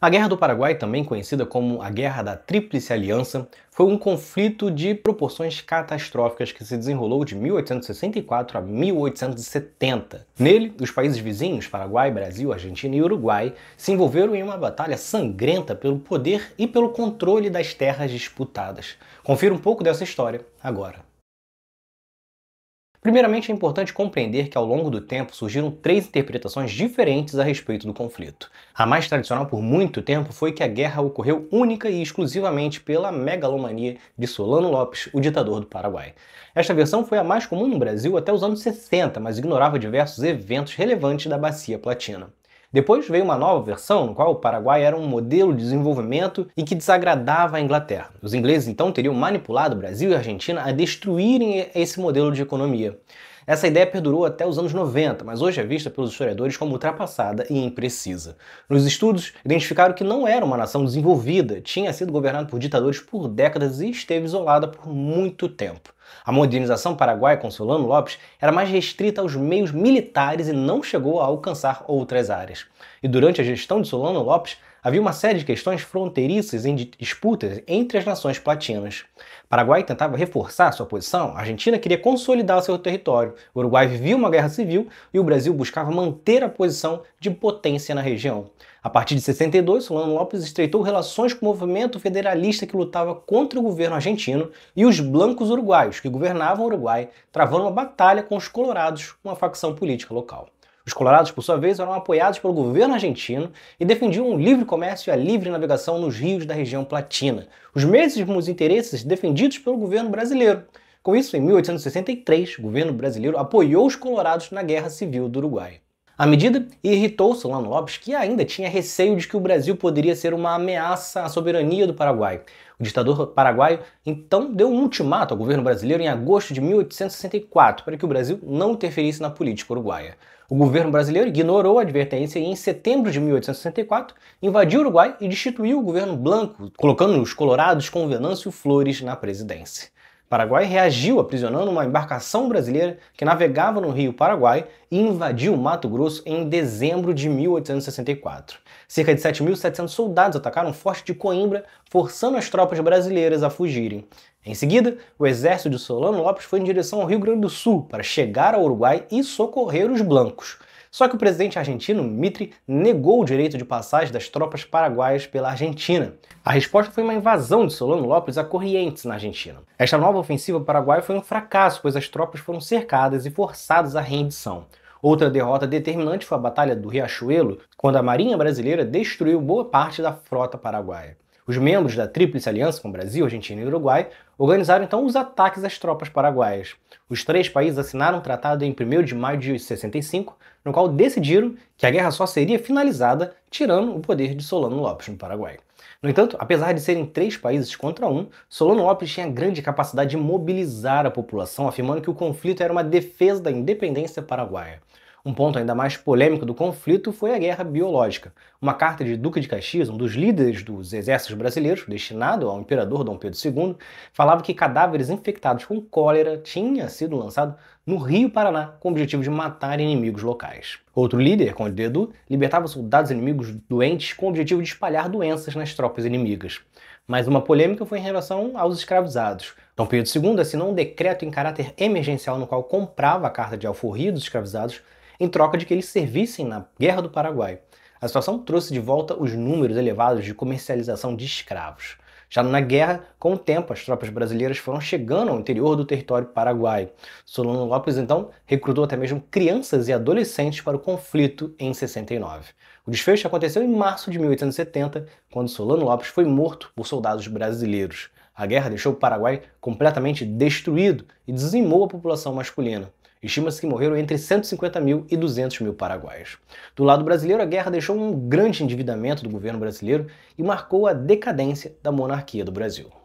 A Guerra do Paraguai, também conhecida como a Guerra da Tríplice Aliança, foi um conflito de proporções catastróficas que se desenrolou de 1864 a 1870. Nele, os países vizinhos, Paraguai, Brasil, Argentina e Uruguai, se envolveram em uma batalha sangrenta pelo poder e pelo controle das terras disputadas. Confira um pouco dessa história agora. Primeiramente, é importante compreender que ao longo do tempo surgiram três interpretações diferentes a respeito do conflito. A mais tradicional por muito tempo foi que a guerra ocorreu única e exclusivamente pela megalomania de Solano Lopes, o ditador do Paraguai. Esta versão foi a mais comum no Brasil até os anos 60, mas ignorava diversos eventos relevantes da Bacia Platina. Depois veio uma nova versão, no qual o Paraguai era um modelo de desenvolvimento e que desagradava a Inglaterra. Os ingleses então teriam manipulado Brasil e Argentina a destruírem esse modelo de economia. Essa ideia perdurou até os anos 90, mas hoje é vista pelos historiadores como ultrapassada e imprecisa. Nos estudos, identificaram que não era uma nação desenvolvida, tinha sido governada por ditadores por décadas e esteve isolada por muito tempo. A modernização paraguaia com Solano Lopes era mais restrita aos meios militares e não chegou a alcançar outras áreas. E durante a gestão de Solano Lopes, havia uma série de questões fronteiriças em disputas entre as nações platinas. Paraguai tentava reforçar sua posição, a Argentina queria consolidar seu território, o Uruguai vivia uma guerra civil e o Brasil buscava manter a posição de potência na região. A partir de 62, Solano Lopes estreitou relações com o movimento federalista que lutava contra o governo argentino e os blancos uruguaios, que governavam o Uruguai, travando uma batalha com os colorados, uma facção política local. Os colorados, por sua vez, eram apoiados pelo governo argentino e defendiam o livre comércio e a livre navegação nos rios da região platina, os mesmos interesses defendidos pelo governo brasileiro. Com isso, em 1863, o governo brasileiro apoiou os colorados na Guerra Civil do Uruguai. A medida irritou Solano Lopes, que ainda tinha receio de que o Brasil poderia ser uma ameaça à soberania do Paraguai. O ditador paraguaio então deu um ultimato ao governo brasileiro em agosto de 1864 para que o Brasil não interferisse na política uruguaia. O governo brasileiro ignorou a advertência e, em setembro de 1864, invadiu o Uruguai e destituiu o governo blanco, colocando os colorados com Venâncio Flores na presidência. Paraguai reagiu aprisionando uma embarcação brasileira que navegava no Rio Paraguai e invadiu Mato Grosso em dezembro de 1864. Cerca de 7.700 soldados atacaram o Forte de Coimbra, forçando as tropas brasileiras a fugirem. Em seguida, o exército de Solano Lopes foi em direção ao Rio Grande do Sul para chegar ao Uruguai e socorrer os blancos. Só que o presidente argentino, Mitre, negou o direito de passagem das tropas paraguaias pela Argentina. A resposta foi uma invasão de Solano Lopes a Corrientes, na Argentina. Esta nova ofensiva paraguaia foi um fracasso, pois as tropas foram cercadas e forçadas à rendição. Outra derrota determinante foi a Batalha do Riachuelo, quando a Marinha Brasileira destruiu boa parte da frota paraguaia. Os membros da Tríplice Aliança com Brasil, Argentina e Uruguai organizaram então os ataques às tropas paraguaias. Os três países assinaram um tratado em 1 de maio de 65, no qual decidiram que a guerra só seria finalizada tirando o poder de Solano Lopes no Paraguai. No entanto, apesar de serem três países contra um, Solano Lopes tinha grande capacidade de mobilizar a população, afirmando que o conflito era uma defesa da independência paraguaia. Um ponto ainda mais polêmico do conflito foi a guerra biológica. Uma carta de Duque de Caxias, um dos líderes dos exércitos brasileiros, destinado ao imperador Dom Pedro II, falava que cadáveres infectados com cólera tinha sido lançado no Rio Paraná com o objetivo de matar inimigos locais. Outro líder, Conde Dedu, libertava soldados inimigos doentes com o objetivo de espalhar doenças nas tropas inimigas. Mas uma polêmica foi em relação aos escravizados. Dom Pedro II assinou um decreto em caráter emergencial no qual comprava a carta de alforria dos escravizados em troca de que eles servissem na Guerra do Paraguai. A situação trouxe de volta os números elevados de comercialização de escravos. Já na guerra, com o tempo, as tropas brasileiras foram chegando ao interior do território paraguaio. Solano Lopes, então, recrutou até mesmo crianças e adolescentes para o conflito em 69. O desfecho aconteceu em março de 1870, quando Solano Lopes foi morto por soldados brasileiros. A guerra deixou o Paraguai completamente destruído e dizimou a população masculina. Estima-se que morreram entre 150 mil e 200 mil paraguaios. Do lado brasileiro, a guerra deixou um grande endividamento do governo brasileiro e marcou a decadência da monarquia do Brasil.